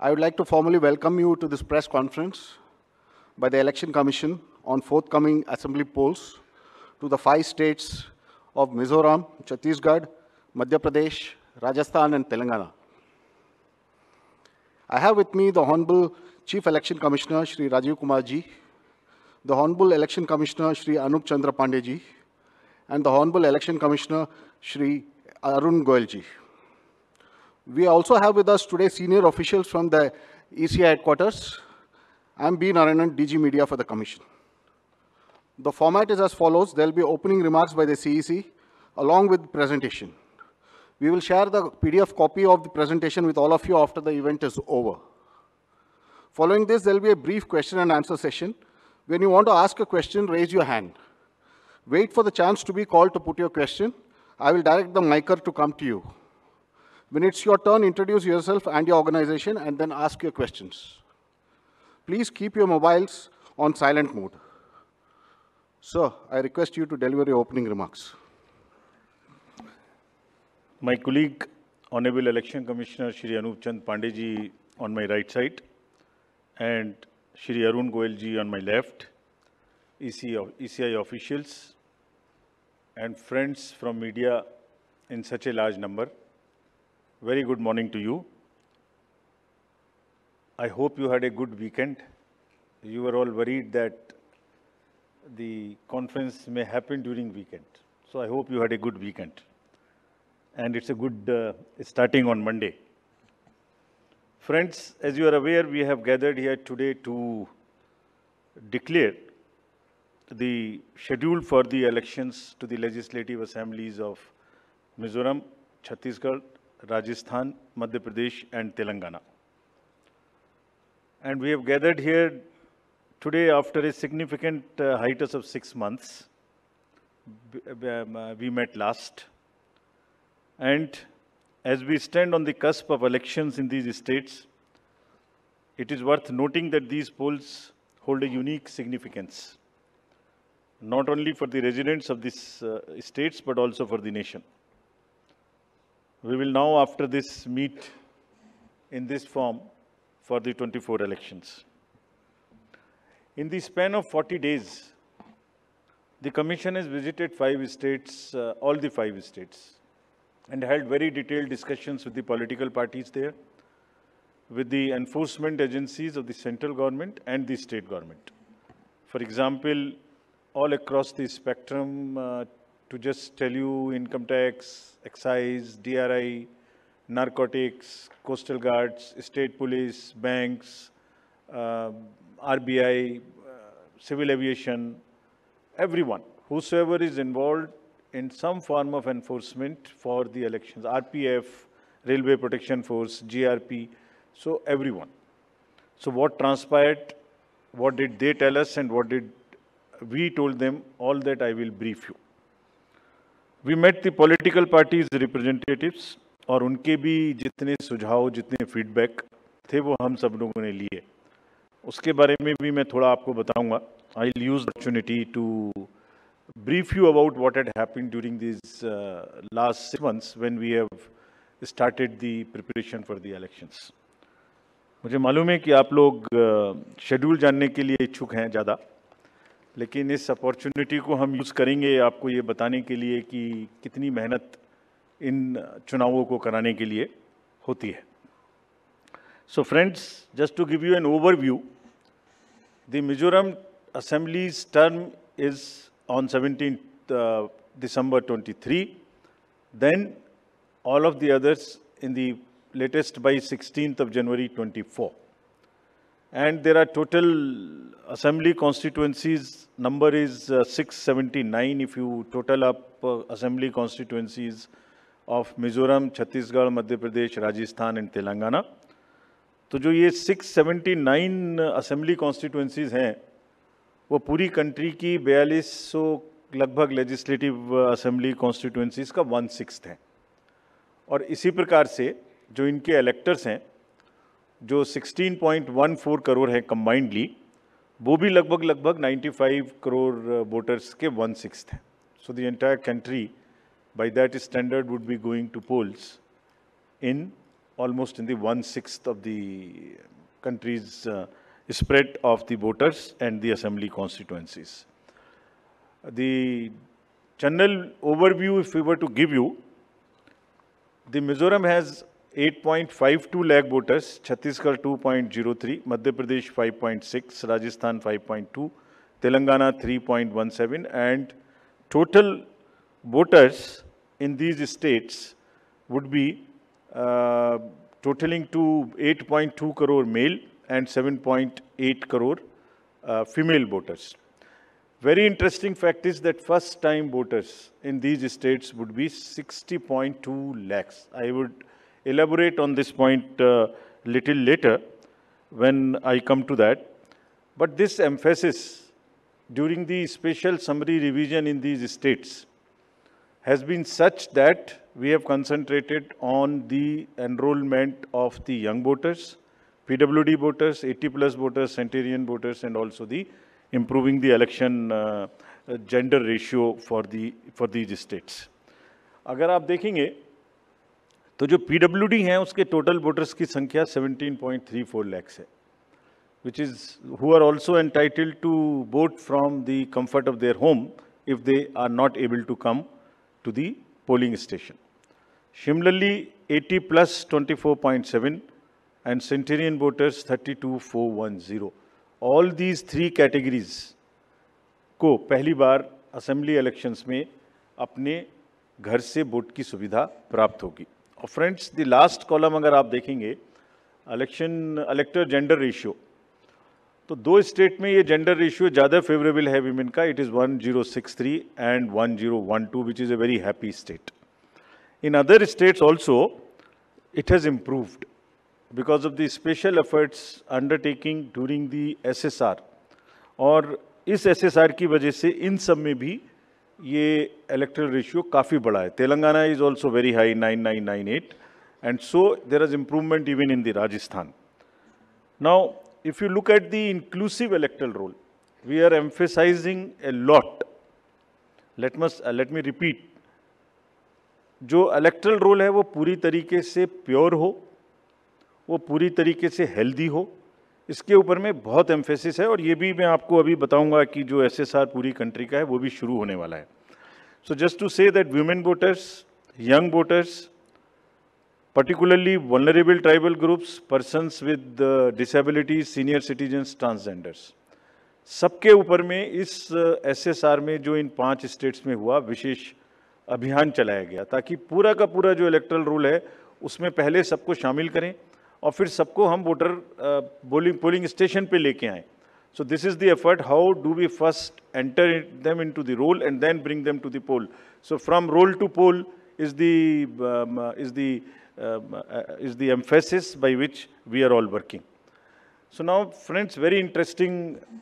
I would like to formally welcome you to this press conference by the Election Commission on forthcoming assembly polls to the five states of Mizoram, Chhattisgarh, Madhya Pradesh, Rajasthan, and Telangana. I have with me the Honorable Chief Election Commissioner, Shri Rajiv Kumar Ji, the Honorable Election Commissioner, Shri Anup Chandra Pandey Ji, and the Honorable Election Commissioner, Shri Arun Goyal Ji. We also have with us today senior officials from the ECI headquarters. I'm B. Narayanan, DG Media for the Commission. The format is as follows. There'll be opening remarks by the CEC along with presentation. We will share the PDF copy of the presentation with all of you after the event is over. Following this, there'll be a brief question and answer session. When you want to ask a question, raise your hand. Wait for the chance to be called to put your question. I will direct the micer to come to you. When it's your turn, introduce yourself and your organization and then ask your questions. Please keep your mobiles on silent mode. Sir, I request you to deliver your opening remarks. My colleague, Honorable Election Commissioner Shri Anup Chand Pandeji on my right side and Shri Arun Goelji on my left, ECI officials and friends from media in such a large number. Very good morning to you. I hope you had a good weekend. You were all worried that the conference may happen during weekend. So I hope you had a good weekend. And it's a good uh, starting on Monday. Friends, as you are aware, we have gathered here today to declare the schedule for the elections to the legislative assemblies of Mizoram, Chhattisgarh, Rajasthan, Madhya Pradesh and Telangana. And we have gathered here today after a significant uh, hiatus of six months. Um, uh, we met last. And as we stand on the cusp of elections in these states, it is worth noting that these polls hold a unique significance, not only for the residents of these uh, states, but also for the nation. We will now, after this, meet in this form for the 24 elections. In the span of 40 days, the Commission has visited five states, uh, all the five states, and held very detailed discussions with the political parties there, with the enforcement agencies of the central government and the state government. For example, all across the spectrum, uh, to just tell you income tax, excise, DRI, narcotics, coastal guards, state police, banks, uh, RBI, uh, civil aviation, everyone, whosoever is involved in some form of enforcement for the elections, RPF, Railway Protection Force, GRP, so everyone. So what transpired, what did they tell us and what did we told them, all that I will brief you. We met the political parties representatives और उनके भी जितने सुझाव जितने feedback थे वो हम सब लोगों ने लिए उसके बारे में भी मैं थोड़ा आपको बताऊंगा I use opportunity to brief you about what had happen during this last six months months we have started started preparation for for elections मुझे मालूम है कि आप लोग शेड्यूल uh, जानने के लिए इच्छुक हैं ज़्यादा लेकिन इस अपॉर्चुनिटी को हम यूज़ करेंगे आपको ये बताने के लिए कि कितनी मेहनत इन चुनावों को कराने के लिए होती है so friends just to give you an overview the Mizoram term is on seventeen December twenty three 23. All of the others in the latest by sixteen 16th January twenty 24. and there are total assembly constituencies number is uh, 679 if you total up uh, assembly constituencies of Mizoram, Chhattisgarh, Madhya Pradesh, Rajasthan and Telangana. to jo ye 679 assembly constituencies hain wo puri country ki 4200 lagbhag legislative assembly constituencies ka 1 six हैं aur isi prakar se jo inke electors hain जो 16.14 करोड़ है combinedly वो भी लगभग लगभग 95 crore voters uh, के one six हैं so the entire country by that standard would be going to polls in almost in then one six of the countries spread of the voters and the assembly constituencies the general overview if you were to give you the Mizoram has 8.52 lakh voters, Chhattisgarh 2.03, Madhya Pradesh 5.6, Rajasthan 5.2, Telangana 3.17 and total voters in these states would be uh, totaling to 8.2 crore male and 7.8 crore uh, female voters. Very interesting fact is that first time voters in these states would be 60.2 lakhs. I would elaborate on this point uh, little later when I come to that. But this emphasis during the special summary revision in these states has been such that we have concentrated on the enrollment of the young voters, PWD voters, 80 plus voters, centenarian voters, and also the improving the election uh, uh gender ratio for the for these states. अगर आप देखेंगे तो जो PW D हैं उसके total voters की संख्या 17.34 point three four lakhs है which is who are also entitle to vote from the comfort of their home if they are not able to come to the polling station similarly 80 plus twenty four point seven and centenarian voters thirty two four one zero all these three categories को पहली बार assembly elections में अपने घर से vote की सुविधा प्राप्त होगी और फ्रेंड्स द लास्ट कॉलम अगर आप देखेंगे इलेक्शन इलेक्टर जेंडर रेशियो तो दो स्टेट में ये जेंडर रेशियो ज़्यादा फेवरेबल है वीमेन का it is one zero six three and one zero one two which is a very happy state in other states also it has improved because of the special efforts undertaking during the S और इस S की वजह से इन सब में भी ये erectile ratio काफ़ी बड़ा है Telangana is also very high nine nine nine eight and so there is improvement even in the Rajasthan now if you look at the inclusive electoral roll we are emphasizing a lot let us let me repeat जो electoral roll है वो पूरी तरीके से pure हो वो पूरी तरीके से हेल्दी हो इसके ऊपर में बहुत एम्फेसिस है और ये भी मैं आपको अभी बताऊंगा कि जो एस पूरी कंट्री का है वो भी शुरू होने वाला है so just to say that women voters young voters particularly vulnerable tribal groups persons with disabilities senior citizens transgenders सबके ऊपर में इस एसएसआर uh, आर में जो इन पांच स्टेट्स में हुआ विशेष अभियान चलाया गया ताकि पूरा का पूरा जो इलेक्ट्रल रूल है उसमें पहले सबको शामिल करें और फिर सबको हम वोटर बोलिंग पोलिंग स्टेशन पे लेके आए so this is the effort how do we first enter them into the roll and then bring them to the poll so from roll to poll is the is the is the emphasis by which we are all working so now friends very interesting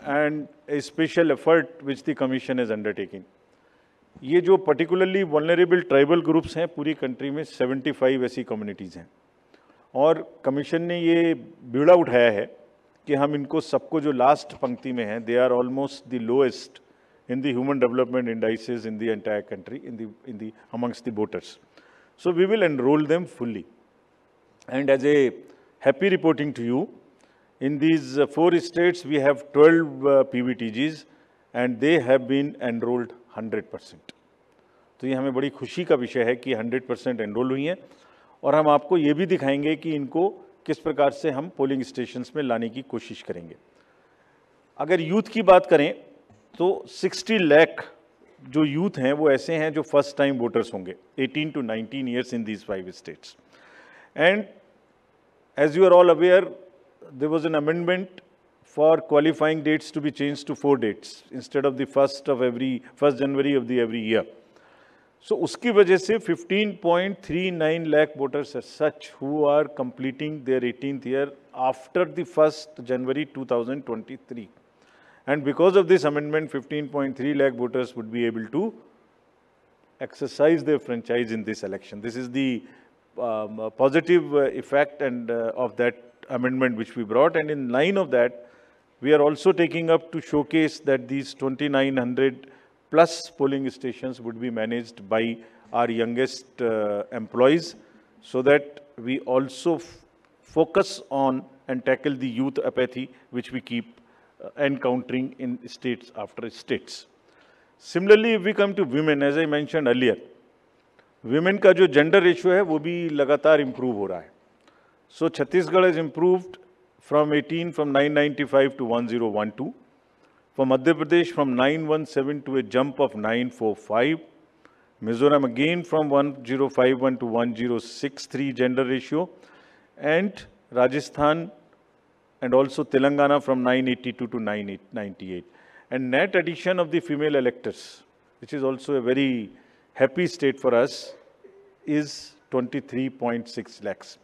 and a special effort which the commission is undertaking ये जो particularly vulnerable tribal groups हैं पूरी country में 75 ऐसी communities हैं और commission ने ये बीड़ा उठाया है कि हम इनको सबको जो लास्ट पंक्ति में है they are almost the lowest in the human development indices in the entire country in the in the amongst the voters so we will enroll them fully and as a happy reporting to you in these four states we have twelve P V T Gs and they have been enrolled hundred percent तो ये हमें बड़ी खुशी का विषय है कि hundred percent enrol हुई हैं और हम आपको ये भी दिखाएंगे कि इनको किस प्रकार से हम पोलिंग स्टेशंस में लाने की कोशिश करेंगे अगर यूथ की बात करें तो 60 लाख जो यूथ हैं वो ऐसे हैं जो फर्स्ट टाइम वोटर्स होंगे 18 to 19 years in these five states and as you are all aware there was an amendment for qualifying dates to be change to four dates instead of the first of every first January of the every year so so, उसकी वजह से 15.39 lakh voters है such who are completing their eighteen year after the first January two thousand twenty three and because of this amendment fifteen point three lakh voters would be able to exercise their franchise in this election this is the positive effect and of that amendment which we brought and in line of that we are also taking up to showcase that this twenty nine hundred plus polling stations would be managed by our youngest uh, employees so that we also focus on and tackle the youth apathy which we keep uh, encountering in states after states. Similarly, if we come to women, as I mentioned earlier, women का जो gender ratio है वो भी लगातार improve हो रहा है. So Chhattisgarh has improved from 18 from 995 to 1012. For Madhya Pradesh, from 917 to a jump of 945. Mizoram again from 1051 to 1063 gender ratio. And Rajasthan and also Telangana from 982 to 998. And net addition of the female electors, which is also a very happy state for us, is 23.6 lakhs.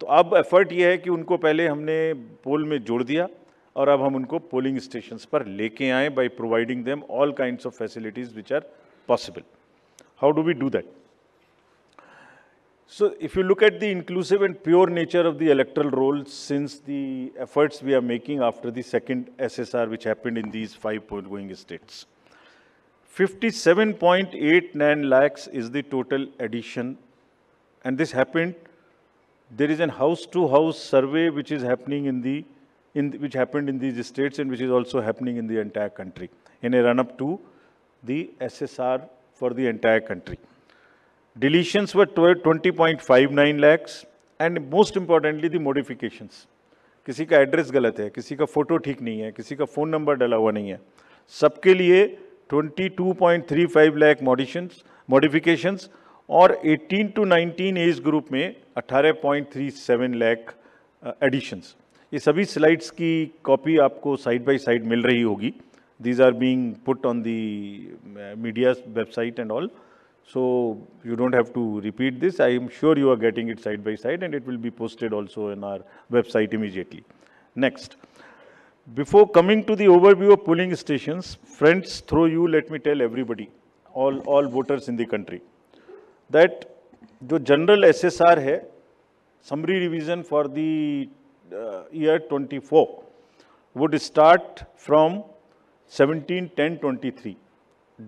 So, अब effort ये है that we have हमने them in the दिया और अब हम उनको polling stations पर लेके आएँ by providing them all kind of facilities which are possible how do we do that So if you look at the inclusive and pure nature of the electoral roll since the efforts we are making after the second SSR which happened in these five going states, 57.89 lakhs is the total addition and this happened, there is an house-to-house -house survey which is happening in the in the, which happened in these states and which is also happening in the entire country in a run-up to the SSR for the entire country. Deletions were 20.59 lakhs and most importantly the modifications. किसी का address गलत है किसी का photo ठीक नहीं है किसी का फ़ोन नंबर डला हुआ नहीं है सबके लिए 22.35 लाख मॉडिशंस मॉडिफिकेशंस और 18 टू 19 एज ग्रुप में 18.37 लाख एडिशंस ये सभी स्लाइड्स की कॉपी आपको साइड बाई साइड मिल रही होगी these are being put on the media website and all so you don't have to repeat this I am sure you are getting it side by side and it will be posted also in our website immediately next before coming to the view of polling station friends through you let me tell everybody all all voters in the country that जो general S S R है summary revision for the uh, year 24 would start from 17-10-23.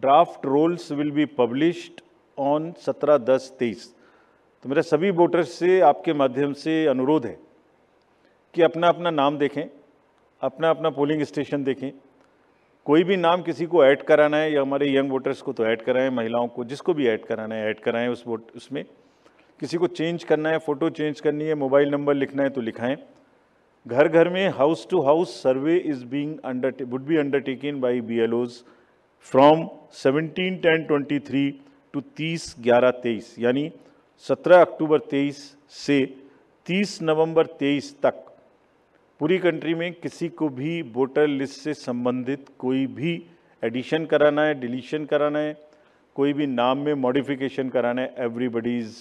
Draft rolls will be published on 17-10-23. तो मेरा सभी voters से आपके माध्यम से अनुरोध है कि अपना अपना नाम देखें अपना अपना पोलिंग स्टेशन देखें कोई भी नाम किसी को ऐड कराना है या हमारे यंग वोटर्स को तो ऐड कराएं महिलाओं को जिसको भी ऐड कराना है ऐड कराएं उस वोट उसमें किसी को चेंज करना है फ़ोटो चेंज करनी है मोबाइल नंबर लिखना है तो लिखाएं घर घर में house to house survey is being under would be undertaken by BLOs from 17 twenty 23 to 30 ग्यारह 23 यानी 17 अक्टूबर 23 से 30 नवंबर 23 तक पूरी कंट्री में किसी को भी वोटर लिस्ट से संबंधित कोई भी एडिशन कराना है डिलीशन कराना है कोई भी नाम में मॉडिफिकेशन कराना है everybody is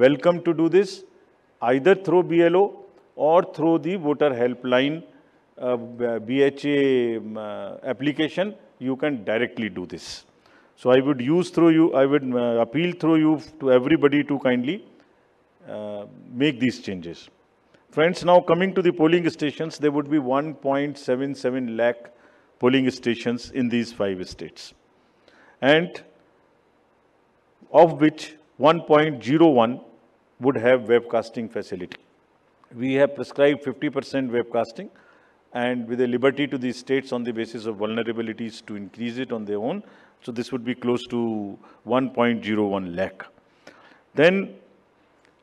welcome to do this either through B L O or through the voter helpline uh, BHA um, uh, application, you can directly do this. So I would use through you, I would uh, appeal through you to everybody to kindly uh, make these changes. Friends, now coming to the polling stations, there would be 1.77 lakh polling stations in these five states. And of which 1.01 would have webcasting facility we have prescribed 50% webcasting and with a liberty to the states on the basis of vulnerabilities to increase it on their own. So this would be close to 1.01 lakh. Then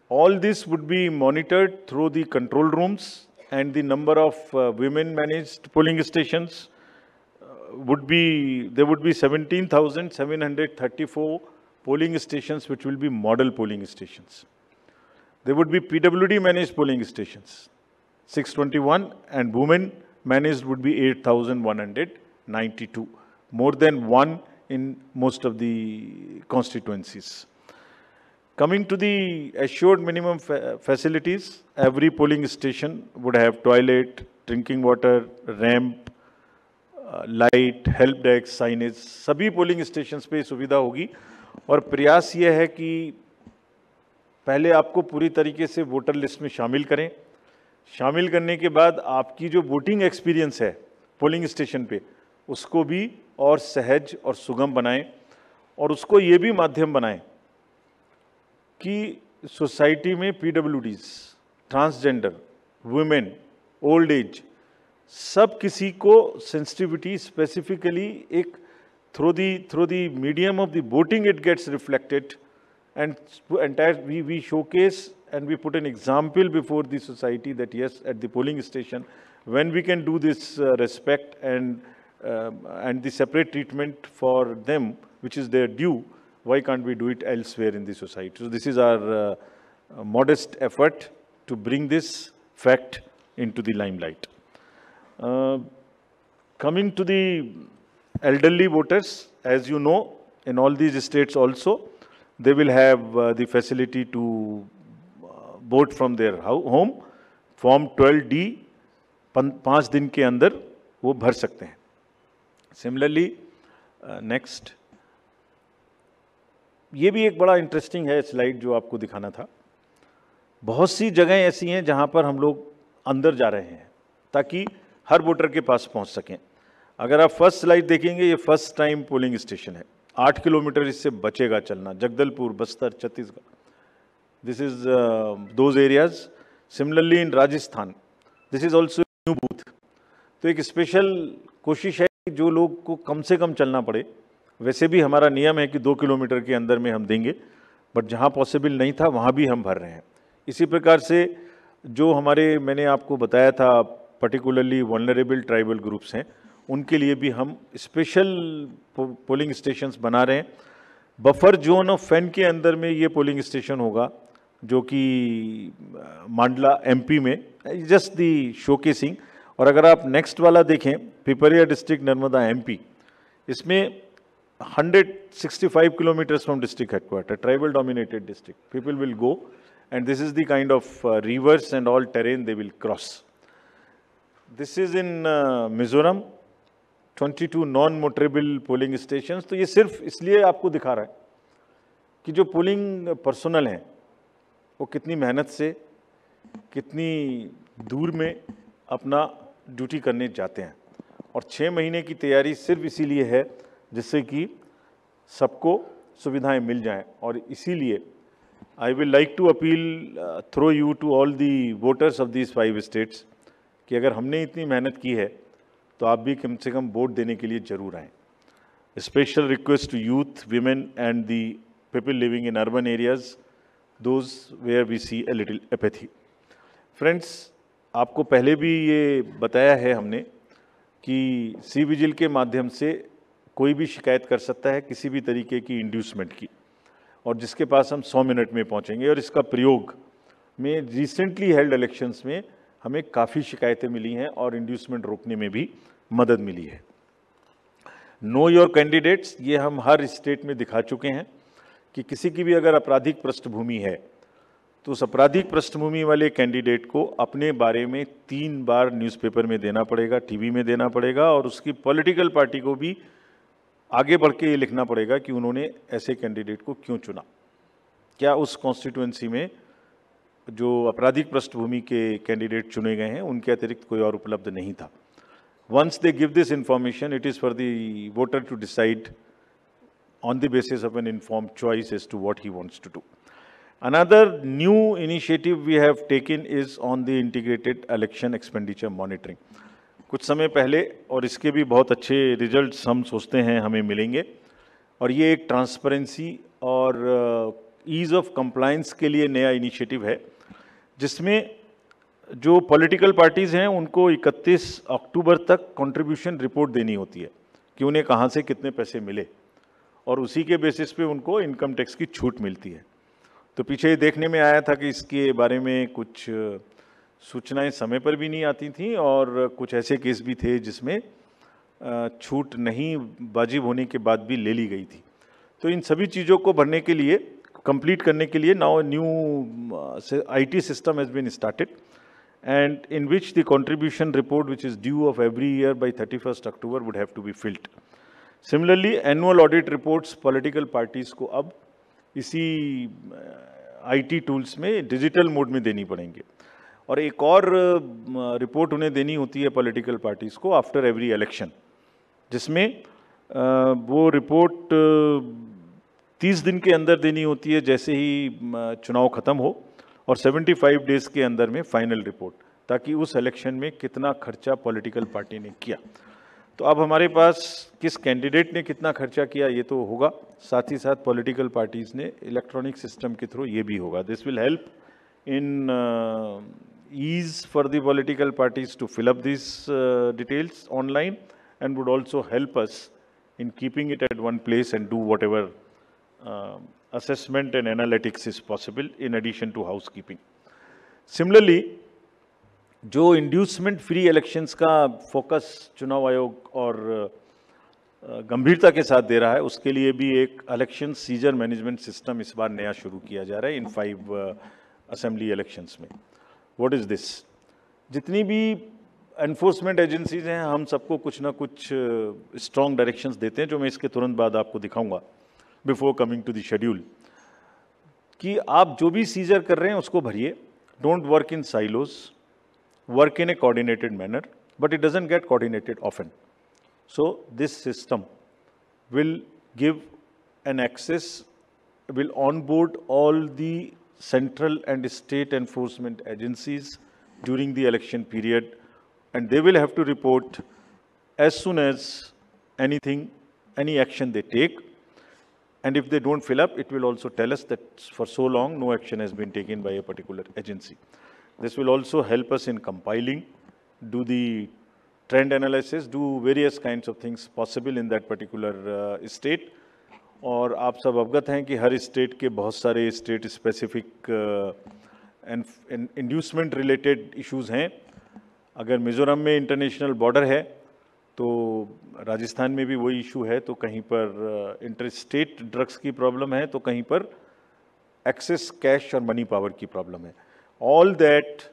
all this would be monitored through the control rooms and the number of uh, women managed polling stations uh, would be, there would be 17,734 polling stations which will be model polling stations. There would be PWD managed polling stations, 621, and women managed would be 8,192, more than one in most of the constituencies. Coming to the assured minimum fa facilities, every polling station would have toilet, drinking water, ramp, uh, help desk, signage. Signage polling polling station पे सुविधा होगी और प्रयास ये है कि पहले आपको पूरी तरीके से वोटर लिस्ट में शामिल करें शामिल करने के बाद आपकी जो वोटिंग एक्सपीरियंस है पोलिंग स्टेशन पे उसको भी और सहज और सुगम बनाएं और उसको ये भी माध्यम बनाएं कि सोसाइटी में P transgender women old age सब किसी को सेंसिटिविटी स्पेसिफिकली एक through the through the medium of the voting it gets reflected and entire we, we showcase and we put an example before the society that yes, at the polling station, when we can do this uh, respect and, uh, and the separate treatment for them, which is their due, why can't we do it elsewhere in the society? So this is our uh, modest effort to bring this fact into the limelight. Uh, coming to the elderly voters, as you know, in all these states also, they will have uh, the facility to uh, boat from their home. form 12D पाँच दिन के अंदर वो भर सकते हैं similarly next uh, ये भी एक बड़ा इंटरेस्टिंग है स्लाइड जो आपको दिखाना था बहुत सी जगहें ऐसी हैं जहाँ पर हम लोग अंदर जा रहे हैं ताकि हर वोटर के पास पहुँच सकें अगर आप फर्स्ट स्लाइड देखेंगे ये फर्स्ट टाइम पोलिंग स्टेशन है आठ किलोमीटर इससे बचेगा चलना Jagdalpur Bastar Chhattisgarh this is those areas similarly in Rajasthan this is also new booth तो एक स्पेशल कोशिश है कि जो लोग को कम से कम चलना पड़े वैसे भी हमारा नियम है कि दो किलोमीटर के अंदर में हम देंगे बट जहाँ पॉसिबल नहीं था वहाँ भी हम भर रहे हैं इसी प्रकार से जो हमारे मैंने आपको बताया था पर्टिकुलरली वनरेबल ट्राइबल ग्रुप्स हैं उनके लिए भी हम स्पेशल पोलिंग स्टेशंस बना रहे हैं बफर जोन ऑफ फैन के अंदर में ये पोलिंग स्टेशन होगा जो कि मांडला एमपी में जस्ट दी शोकेसिंग और अगर आप नेक्स्ट वाला देखें पिपरिया डिस्ट्रिक्ट नर्मदा एमपी इसमें 165 kilometres from district headquarter tribal dominated district people will go and this is the kind of rivers and all terrain they will cross this is in Mizoram 22 non motorable polling station तो ये सिर्फ इसलिए आपको दिखा रहा है कि जो पोलिंग पर्सनल हैं वो कितनी मेहनत से कितनी दूर में अपना ड्यूटी करने जाते हैं और छः महीने की तैयारी सिर्फ इसीलिए है जिससे कि सबको सुविधाएं मिल जाएं और इसीलिए I will like to appeal through you to all the voters of these five states कि अगर हमने इतनी मेहनत की है तो आप भी कम से कम वोट देने के लिए ज़रूर आएँ special request to youth women and the people living in urban areas those where we see a little apathy friends आपको पहले भी ये बताया है हमने कि सी विजिल के माध्यम से कोई भी शिकायत कर सकता है किसी भी तरीके की इंड्यूसमेंट की और जिसके पास हम 100 मिनट में पहुंचेंगे और इसका प्रयोग में रिसेंटली हेल्ड इलेक्शंस में हमें काफ़ी शिकायतें मिली हैं और इंड्यूसमेंट रोकने में भी मदद मिली है नो योर कैंडिडेट्स ये हम हर स्टेट में दिखा चुके हैं कि किसी की भी अगर आपराधिक पृष्ठभूमि है तो उस आपराधिक पृष्ठभूमि वाले कैंडिडेट को अपने बारे में तीन बार न्यूज़पेपर में देना पड़ेगा टीवी में देना पड़ेगा और उसकी पॉलिटिकल पार्टी को भी आगे बढ़ के ये लिखना पड़ेगा कि उन्होंने ऐसे कैंडिडेट को क्यों चुना क्या उस कॉन्स्टिट्युएंसी में जो आपराधिक पृष्ठभूमि के कैंडिडेट चुने गए हैं उनके अतिरिक्त कोई और उपलब्ध नहीं था Once they give this information, it is for the voter to decide on the basis of an informed choice as to what he wants to do. Another new initiative we have taken is on the integrated election expenditure monitoring. कुछ समय पहले और इसके भी बहुत अच्छे results हम सोचते हैं हमें मिलेंगे और ये एक ट्रांसपेरेंसी और ईज़ ऑफ कंप्लायंस के लिए नया इनिशिएटिव है जिसमें जो पॉलिटिकल पार्टीज़ हैं उनको 31 अक्टूबर तक कंट्रीब्यूशन रिपोर्ट देनी होती है कि उन्हें कहाँ से कितने पैसे मिले और उसी के बेसिस पे उनको इनकम टैक्स की छूट मिलती है तो पीछे देखने में आया था कि इसके बारे में कुछ सूचनाएं समय पर भी नहीं आती थी और कुछ ऐसे केस भी थे जिसमें छूट नहीं वाजिब होने के बाद भी ले ली गई थी तो इन सभी चीज़ों को भरने के लिए कंप्लीट करने के लिए now new IT system has been started and in which the contribution report which is due of every year by 31st October would have to be filled. Similarly, annual audit reports political parties को अब इसी IT tools में digital mode में देनी पड़ेंगे और एक और रिपोर्ट उन्हें देनी होती है पॉलिटिकल पार्टीज़ को आफ्टर एवरी इलेक्शन जिसमें वो रिपोर्ट 30 दिन के अंदर देनी होती है जैसे ही चुनाव ख़त्म हो और 75 डेज के अंदर में फाइनल रिपोर्ट ताकि उस इलेक्शन में कितना खर्चा पॉलिटिकल पार्टी ने किया तो अब हमारे पास किस कैंडिडेट ने कितना खर्चा किया ये तो होगा साथ ही साथ पॉलिटिकल पार्टीज़ ने इलेक्ट्रॉनिक सिस्टम के थ्रू ये भी होगा this will help in ease for the political parties to fill up these uh, details online and would also help us in keeping it at one place and assessment and analytics is possible in addition to housekeeping. Similarly, जो inducement free elections का focus चुनाव आयोग और गंभीरता के साथ दे रहा है उसके लिए भी एक इलेक्शन सीजर मैनेजमेंट सिस्टम इस बार नया शुरू किया जा रहा है इन फाइव असेंबली इलेक्शंस में व्हाट इज़ दिस जितनी भी एनफोर्समेंट एजेंसीज हैं हम सबको कुछ ना कुछ स्ट्रॉन्ग डायरेक्शंस देते हैं जो मैं इसके तुरंत बाद आपको दिखाऊंगा before coming to the schedule. कि आप जो भी सीजर कर रहे हैं उसको भरिए don't work in silos work in a coordinated manner but it doesn't get coordinated often so this system will give an access, will onboard all the central and state enforcement agencies during the election period and they will have to report as soon as anything, any action they take and if they don't fill up, it will also tell us that for so long, no action has been taken by a particular agency. This will also help us in compiling, do the trend analysis, do various kinds of things possible in that particular uh, state. Or, आप सब अवगत हैं state हर state के state-specific state specific and inducement related issues हैं अगर मिज़ोरम में international Rajasthan में भी वही इशू है तो कहीं पर इंटरस्टेट ड्रग्स की प्रॉब्लम है तो कहीं पर एक्सेस कैश और मनी पावर की प्रॉब्लम है all that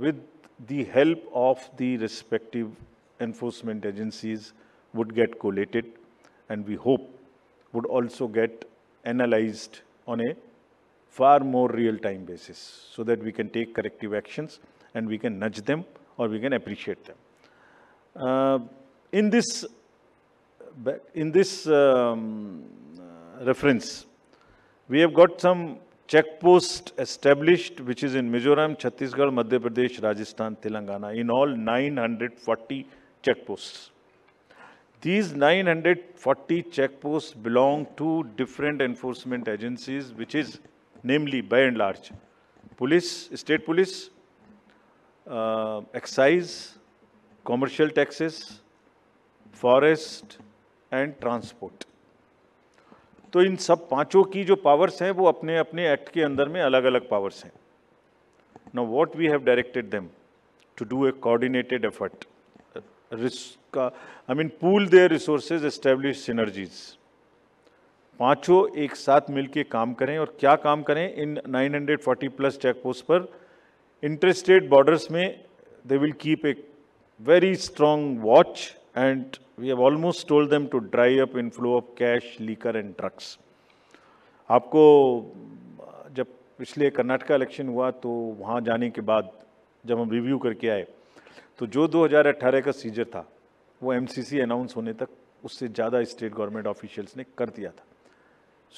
with the help of the respective enforcement agencies would get collated and we hope would also get analyse on a far more real time basis so that we can take corrective actions and we can nudge them और we can appreciate them Uh In this, in this um, uh, reference, we have got some checkposts established, which is in Mizoram, Chhattisgarh, Madhya Pradesh, Rajasthan, Telangana, in all 940 checkposts. These 940 checkposts belong to different enforcement agencies, which is namely, by and large, police, state police, uh, excise, commercial taxes, forest and transport तो इन सब पांचों की जो powers हैं वो अपने अपने एक्ट के अंदर में अलग अलग पावर्स हैं no what we have directed them to do a coordinated effort का I mean pool their resources establish synergies पांचों एक साथ मिलके काम करें और क्या काम करें इन 940 प्लस चेक पोस्ट पर इंटरस्टेड बॉर्डर्स में they will keep a very strong watch and we have almost told them to dry up inflow of cash, liquor and drugs. आपको जब पिछले कर्नाटका इलेक्शन हुआ तो वहाँ जाने के बाद जब हम रिव्यू करके आए तो जो 2018 का सीजर था वो एमसीसी अनाउंस होने तक उससे ज़्यादा स्टेट गवर्नमेंट ऑफिशियल्स ने कर दिया था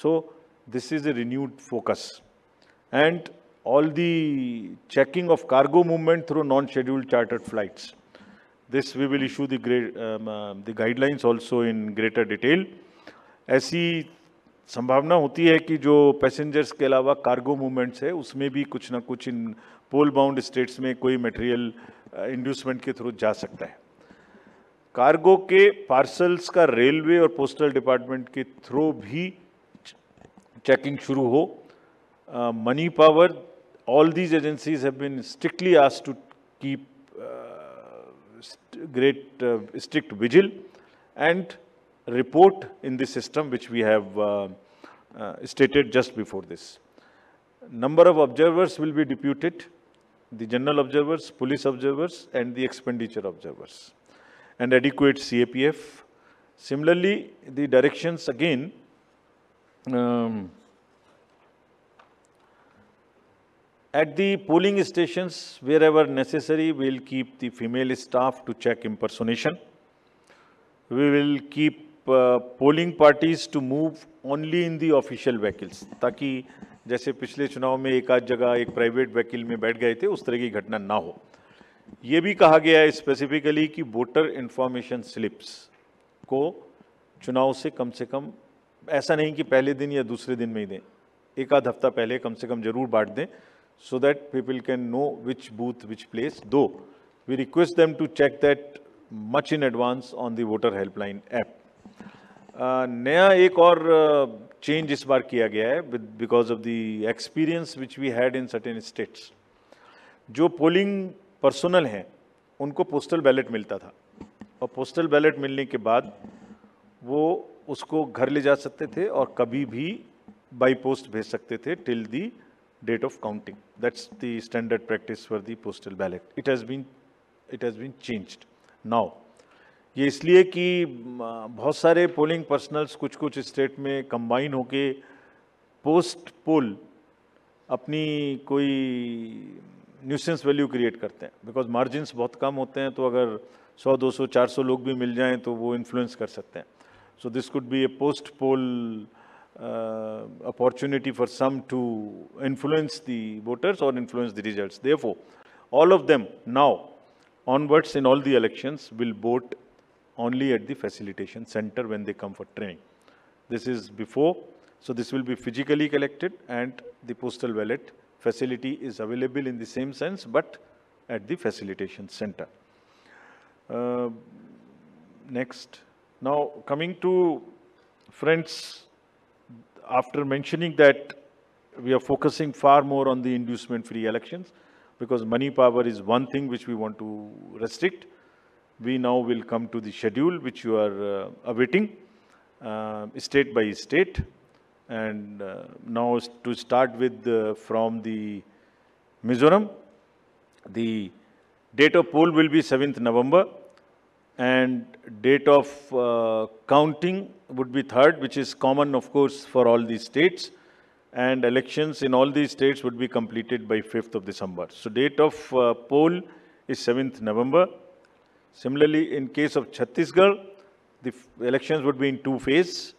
so this is a renewed focus and all the checking of cargo movement through non scheduled chartered flights This we will issue the, great, um, uh, the guidelines also in greater detail. ऐसी संभावना होती है कि जो passengers के अलावा cargo movements है उसमें भी कुछ ना कुछ इन पोल बाउंड स्टेट्स में कोई मटेरियल इंड्यूसमेंट uh, के थ्रू जा सकता है कार्गो के पार्सल्स का रेलवे और पोस्टल डिपार्टमेंट के थ्रू भी चेकिंग शुरू हो money power all these agencies have been strictly asked to keep great uh, strict vigil and report in the system which we have uh, uh, stated just before this. Number of observers will be deputed, the general observers, police observers and the expenditure observers and adequate CAPF. Similarly, the directions again um, At the polling stations, wherever necessary, we will keep the female staff to check impersonation. We will keep uh, polling parties to move only in the official vehicles, ताकि जैसे पिछले चुनाव में एक आध जगह एक private vehicle में बैठ गए थे उस तरह की घटना ना हो ये भी कहा गया है स्पेसिफिकली कि वोटर इन्फॉर्मेशन स्लिप्स को चुनाव से कम से कम ऐसा नहीं कि पहले दिन या दूसरे दिन में ही दें एक आध हफ्ता पहले कम से कम जरूर बांट दें so that people can know which booth, which place, though we request them to check that much in advance on the voter helpline app. Uh, नया एक और चेंज uh, इस बार किया गया है because of the experience which we had in certain states जो polling personnel हैं उनको पोस्टल बैलेट मिलता था और पोस्टल बैलेट मिलने के बाद वो उसको घर ले जा सकते थे और कभी भी बाई पोस्ट भेज सकते थे till the date of counting. That's the standard practice for the postal ballot. It has been, it has been changed. Now, ये इसलिए कि बहुत सारे पोलिंग पर्सनल्स कुछ कुछ स्टेट में कंबाइन होके पोस्ट पोल अपनी कोई न्यूसेंस वैल्यू क्रिएट करते हैं बिकॉज मार्जिन्स बहुत कम होते हैं तो अगर 100, 200, 400 लोग भी मिल जाएं तो वो इन्फ्लुएंस कर सकते हैं so this could be a post poll uh, opportunity for some to influence the voters or influence the results. Therefore, all of them now onwards in all the elections will vote only at the facilitation center when they come for training. This is before, so this will be physically collected and the postal ballot facility is available in the same sense but at the facilitation center. Uh, next. Now coming to friends after mentioning that we are focusing far more on the inducement-free elections because money power is one thing which we want to restrict. We now will come to the schedule which you are uh, awaiting, uh, state by state. And uh, now to start with uh, from the Mizoram, the date of poll will be 7th November and date of uh, counting would be third, which is common, of course, for all these states. And elections in all these states would be completed by 5th of December. So date of uh, poll is 7th November. Similarly, in case of Chhattisgarh, the elections would be in two phases.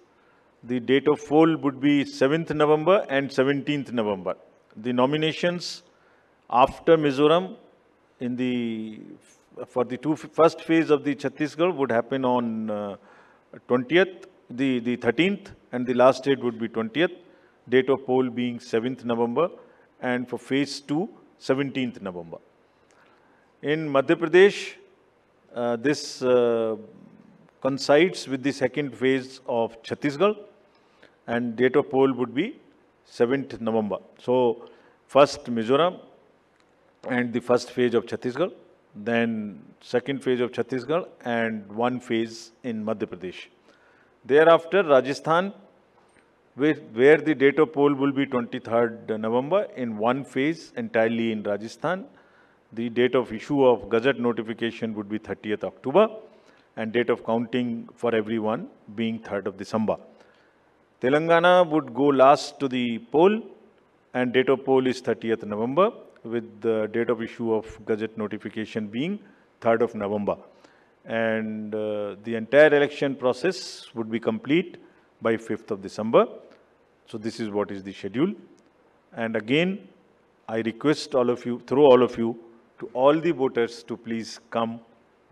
The date of poll would be 7th November and 17th November. The nominations after Mizoram in the for the two, first phase of the Chhattisgarh would happen on uh, 20th, the, the 13th, and the last date would be 20th, date of poll being 7th November, and for phase 2, 17th November. In Madhya Pradesh, uh, this uh, coincides with the second phase of Chhattisgarh, and date of poll would be 7th November. So, first Mizoram and the first phase of Chhattisgarh then second phase of Chhattisgarh and one phase in Madhya Pradesh. Thereafter, Rajasthan, where, the date of poll will be 23rd November in one phase entirely in Rajasthan. The date of issue of Gazette notification would be 30th October and date of counting for everyone being 3rd of December. Telangana would go last to the poll and date of poll is 30th November with the date of issue of Gazette notification being 3rd of November. And uh, the entire election process would be complete by 5th of December. So this is what is the schedule. And again, I request all of you, through all of you, to all the voters to please come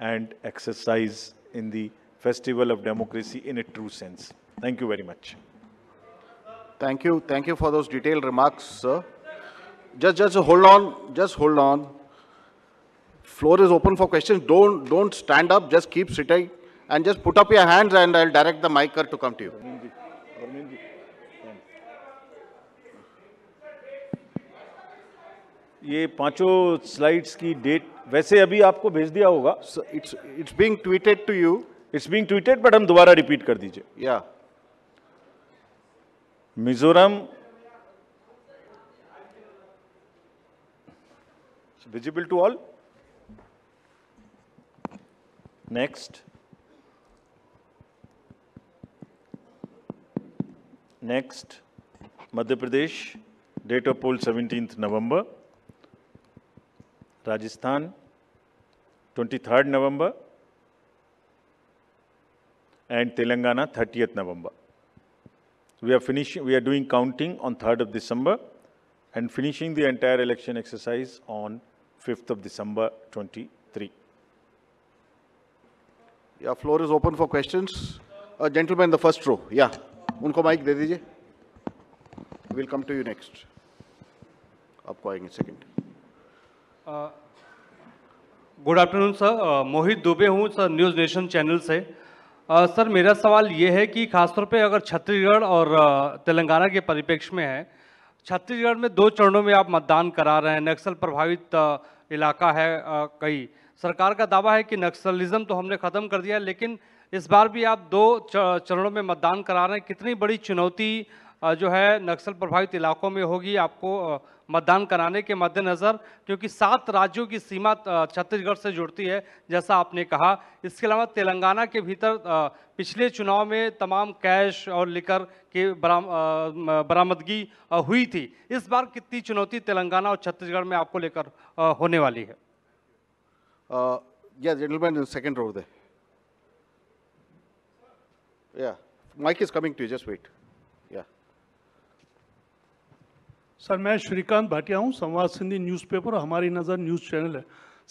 and exercise in the festival of democracy in a true sense. Thank you very much. Thank you. Thank you for those detailed remarks, sir. just just hold on, just hold on. Floor is open for questions. Don't don't stand up. Just keep sitting and just put up your hands, and I'll direct the micer to come to you. ये पांचों slides की date वैसे अभी आपको भेज दिया होगा it's it's being tweeted to you it's being tweeted but हम दोबारा रिपीट कर दीजिए या Mizoram visible to all? Next. Next, Madhya Pradesh, date of poll 17th November. Rajasthan, 23rd November. And Telangana, 30th November. We are finishing, we are doing counting on 3rd of December and finishing the entire election exercise on 5th of December 23. Yeah, floor is open for questions. A Uh, gentleman in the first row, yeah. Unko उनको mic दे दीजिए will come to you next aayenge second. Uh, good afternoon sir Mohit Dubey हूँ sir News Nation channel से uh, sir मेरा सवाल ये है कि खासतौर पे अगर छत्तीसगढ़ और तेलंगाना के परिप्रेक्ष्य में है छत्तीसगढ़ में दो चरणों में आप मतदान करा रहे हैं नक्सल प्रभावित इलाका है कई सरकार का दावा है कि नक्सलिज्म तो हमने ख़त्म कर दिया लेकिन इस बार भी आप दो चरणों में मतदान करा रहे हैं कितनी बड़ी चुनौती जो है नक्सल प्रभावित इलाकों में होगी आपको मतदान कराने के मद्देनज़र क्योंकि सात राज्यों की सीमा छत्तीसगढ़ से जुड़ती है जैसा आपने कहा इसके अलावा तेलंगाना के भीतर पिछले चुनाव में तमाम कैश और लिकर की बराम, बरामदगी हुई थी इस बार कितनी चुनौती तेलंगाना और छत्तीसगढ़ में आपको लेकर होने वाली है yeah, gentleman second row there. Yeah, mic is sir मैं श्रीकांत भाटिया हूँ संवाद सिंधी न्यूज़पेपर हमारी नज़र न्यूज़ चैनल है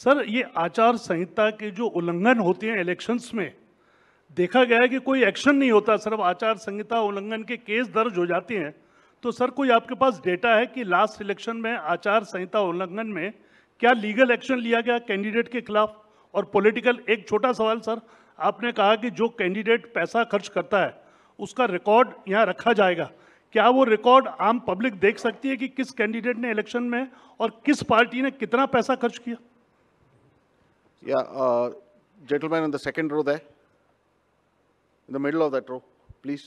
सर ये आचार संहिता के जो उल्लंघन होते हैं इलेक्शंस में देखा गया है कि कोई एक्शन नहीं होता सिर्फ आचार संहिता उल्लंघन के केस दर्ज हो जाते हैं तो सर कोई आपके पास डेटा है कि लास्ट इलेक्शन में आचार संहिता उल्लंघन में क्या लीगल एक्शन लिया गया कैंडिडेट के खिलाफ और पॉलिटिकल एक छोटा सवाल सर आपने कहा कि जो कैंडिडेट पैसा खर्च करता है उसका रिकॉर्ड यहाँ रखा जाएगा क्या वो रिकॉर्ड आम पब्लिक देख सकती है कि किस कैंडिडेट ने इलेक्शन में और किस पार्टी ने कितना पैसा खर्च किया या gentleman in the second row in the middle of that row please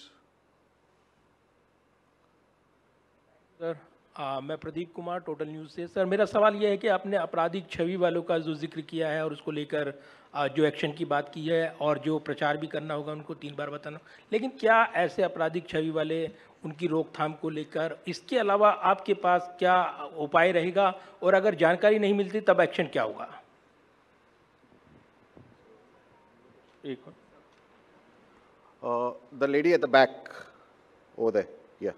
sir आ, मैं प्रदीप कुमार टोटल न्यूज़ से सर मेरा सवाल यह है कि आपने आपराधिक छवि वालों का जो जिक्र किया है और उसको लेकर uh, जो एक्शन की बात की है और जो प्रचार भी करना होगा उनको तीन बार बताना लेकिन क्या ऐसे आपराधिक छवि वाले उनकी रोकथाम को लेकर इसके अलावा आपके पास क्या उपाय रहेगा और अगर जानकारी नहीं मिलती तब एक्शन क्या होगा एक the lady at the back over there. Yeah.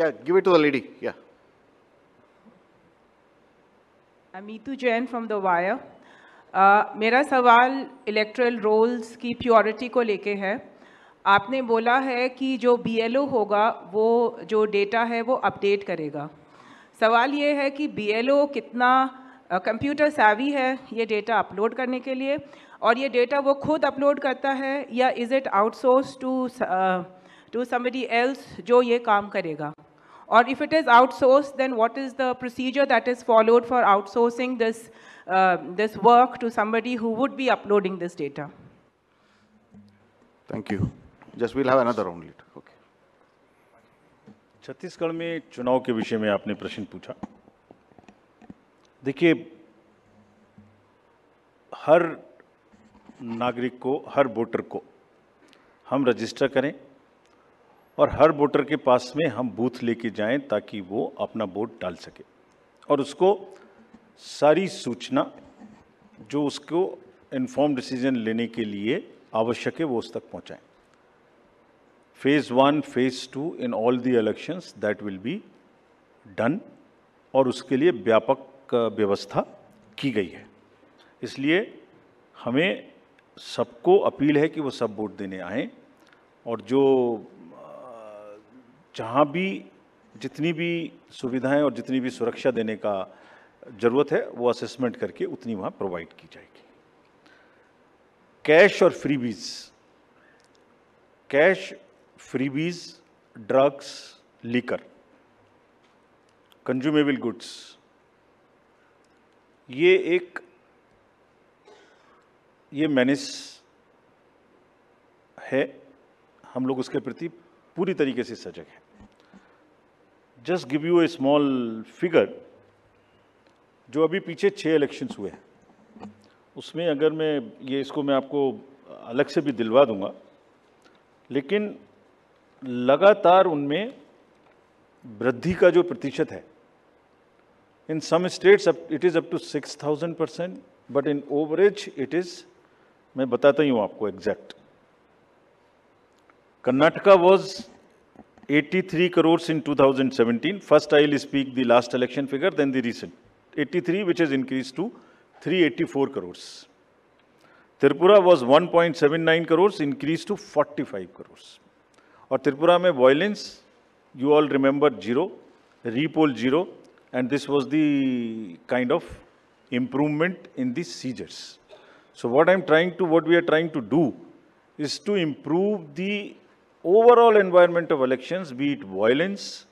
Yeah, give it to the lady. मेरा सवाल इलेक्ट्रल रोल्स की प्योरिटी को लेके है आपने बोला है कि जो बीएलओ होगा वो जो डेटा है वो अपडेट करेगा सवाल ये है कि बीएलओ कितना कंप्यूटर सैवी सावी है ये डेटा अपलोड करने के लिए और ये डेटा वो खुद अपलोड करता है या is it outsource to to somebody else जो ये काम करेगा Or if it is outsourced, then what is the procedure that is followed for outsourcing this, uh, this work to somebody who would be uploading this data? Thank you. Just we'll have another round later. Okay. Chhattisgarh में चुनाव के विषय में आपने प्रश्न पूछा देखिए हर नागरिक को हर वोटर को हम रजिस्टर करें और हर वोटर के पास में हम बूथ लेके जाएं ताकि वो अपना वोट डाल सके और उसको सारी सूचना जो उसको इन्फॉर्म डिसीजन लेने के लिए आवश्यक है वो उस तक पहुँचाएँ phase one phase two in all the elections that will be done और उसके लिए व्यापक व्यवस्था की गई है इसलिए हमें सबको अपील है कि वो सब वोट देने आएँ और जो जहाँ भी जितनी भी सुविधाएं और जितनी भी सुरक्षा देने का ज़रूरत है वो असेसमेंट करके उतनी वहाँ प्रोवाइड की जाएगी कैश और freebies cash freebies drugs liquor consumable goods ये एक ये मैनेस है हम लोग उसके प्रति पूरी तरीके से सजग हैं just give you a small figure जो अभी पीछे छः इलेक्शंस हुए हैं उसमें अगर मैं ये इसको मैं आपको अलग से भी दिलवा दूंगा लेकिन लगातार उनमें वृद्धि का जो प्रतिशत है in some states it is up to six thousand percent but in average it is मैं बताता ही हूँ आपको exact Karnataka was 83 crores in 2017. First, I will speak the last election figure, then the recent. 83, which has increased to 384 crores. Tripura was 1.79 crores, increased to 45 crores. Or Tripura mein violence, you all remember zero, repol zero, and this was the kind of improvement in the seizures. So what I'm trying to, what we are trying to do is to improve the overall environment of elections, be it violence,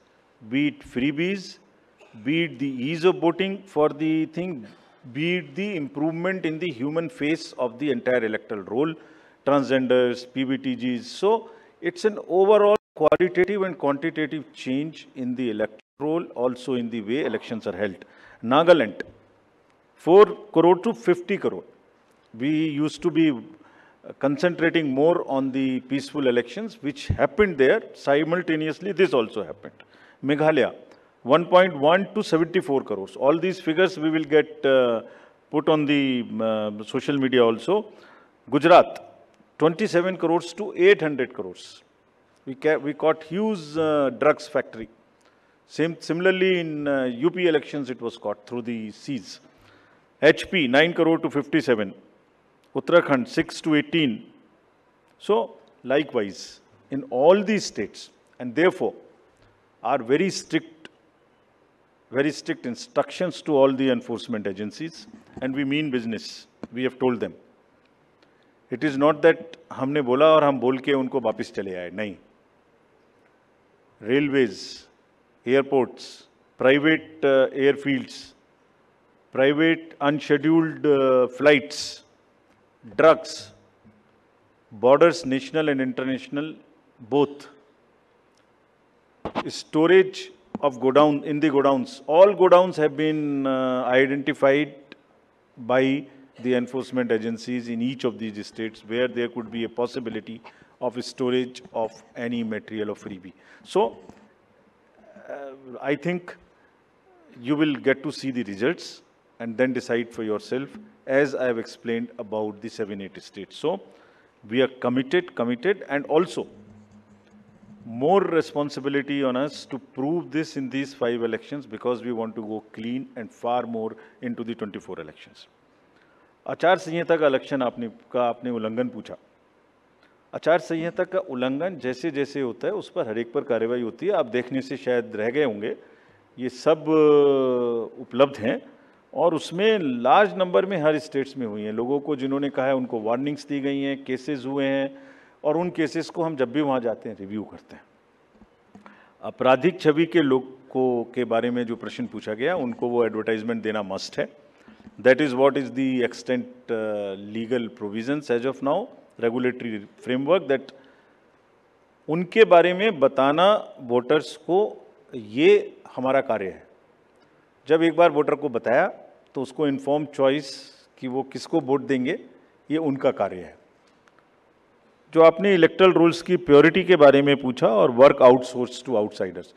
be it freebies, be it the ease of voting for the thing, be it the improvement in the human face of the entire electoral role, transgenders, PBTGs. So it's an overall qualitative and quantitative change in the electoral role, also in the way elections are held. Nagaland, 4 crore to 50 crore. We used to be concentrating more on the peaceful elections, which happened there simultaneously. This also happened. Meghalaya, 1.1 to 74 crores. All these figures we will get uh, put on the uh, social media also. Gujarat, 27 crores to 800 crores. We, we caught huge uh, drugs factory. Same, similarly, in UP uh, elections, it was caught through the seas. HP, 9 crore to 57. Uttarakhand 6 to 18. So likewise, in all these states, and therefore are very strict, very strict instructions to all the enforcement agencies, and we mean business. We have told them. It is not that that हमने बोला और हम बोल के उनको वापस चले आए नहीं railways airports private airfields private unscheduled flights drugs, borders national and international both, storage of godown in the godowns. All godowns have been uh, identified by the enforcement agencies in each of these states where there could be a possibility of storage of any material of freebie. So, uh, I think you will get to see the results and then decide for yourself. as I have explained about the 780 states. So we are committed, committed and also more responsibility on us to prove this in these five elections because we want to go clean and far more into the 24 elections. achar sanhita ka का aapne ka aapne आपने pucha achar sanhita ka का jaise jaise hota hai us par har ek par पर hoti hai aap dekhne se shayad reh gaye honge ye sab uh, uplabdh हैं और उसमें large number में हर states में हुई हैं लोगों को जिन्होंने कहा है उनको वार्निंग्स दी गई हैं केसेस हुए हैं और उन केसेस को हम जब भी वहाँ जाते हैं रिव्यू करते हैं आपराधिक छवि के लोग को के बारे में जो प्रश्न पूछा गया उनको वो एडवर्टाइजमेंट देना मस्ट है that is what is the extent legal provisions as of now regulatory framework that उनके बारे में बताना वोटर्स को ये हमारा कार्य है जब एक बार वोटर को बताया तो उसको इन्फॉर्म चॉइस कि वो किसको वोट देंगे ये उनका कार्य है जो आपने इलेक्ट्रल रूल्स की प्योरिटी के बारे में पूछा और work outsource to outsiders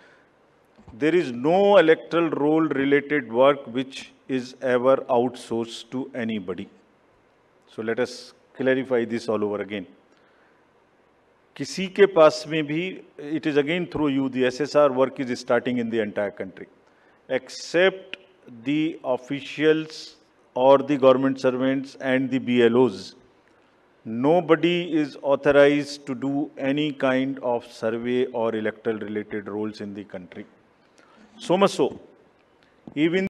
there is no electoral role related work which is ever to anybody so let's clarify this all over again किसी के पास में भी it is again through you the S S R work is starting in the country except the officials or the government servants and the BLOs. Nobody is authorized to do any kind of survey or electoral related roles in the country. So much so, even